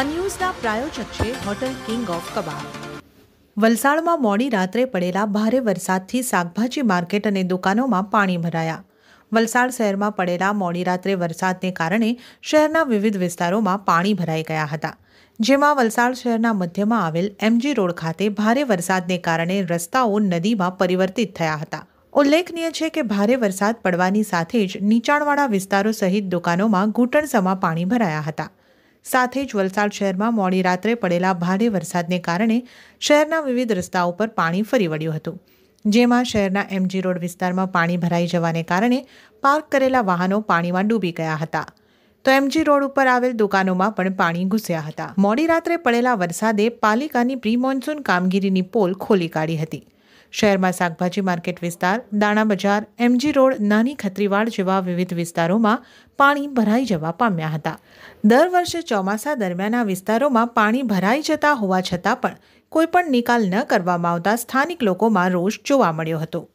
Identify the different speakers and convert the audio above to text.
Speaker 1: આ ન્યૂઝના પ્રાયોજક છે hotel king of કબાબ વલસાડમાં મોડી રાત્રે પડેલા ભારે વરસાદથી શાકભાજી માર્કેટ અને દુકાનોમાં પાણી ભરાયા વલસાડ શહેરમાં પડેલા મોડી રાત્રે વરસાદને કારણે શહેરના વિવિધ વિસ્તારોમાં પાણી ભરાઈ ગયા હતા જેમાં વલસાડ શહેરના મધ્યમાં આવેલ એમજી રોડ ખાતે ભારે વરસાદને કારણે રસ્તાઓ નદીમાં પરિવર્તિત થયા હતા ઉલ્લેખનીય છે કે ભારે વરસાદ પડવાની સાથે જ નીચાણવાળા વિસ્તારો સહિત દુકાનોમાં ઘૂંટણસમાં પાણી ભરાયા હતા સાથે જ વલસાડ શહેરમાં મોડી રાત્રે પડેલા ભારે વરસાદને કારણે શહેરના વિવિધ રસ્તાઓ પર પાણી ફરી વળ્યું હતું જેમાં શહેરના એમજી રોડ વિસ્તારમાં પાણી ભરાઈ જવાને કારણે પાર્ક કરેલા વાહનો પાણીમાં ડૂબી ગયા હતા તો એમજી રોડ ઉપર આવેલ દુકાનોમાં પણ પાણી ઘૂસ્યા હતા મોડી રાત્રે પડેલા વરસાદે પાલિકાની પ્રી મોન્સૂન કામગીરીની પોલ ખોલી કાઢી હતી શહેરમાં શાકભાજી માર્કેટ વિસ્તાર દાણા બજાર એમજી રોડ નાની ખત્રીવાડ જેવા વિવિધ વિસ્તારોમાં પાણી ભરાઈ જવા પામ્યા હતા દર વર્ષે ચોમાસા દરમિયાન આ વિસ્તારોમાં પાણી ભરાઈ જતા હોવા છતાં પણ કોઈપણ નિકાલ ન કરવામાં આવતા સ્થાનિક લોકોમાં રોષ જોવા મળ્યો હતો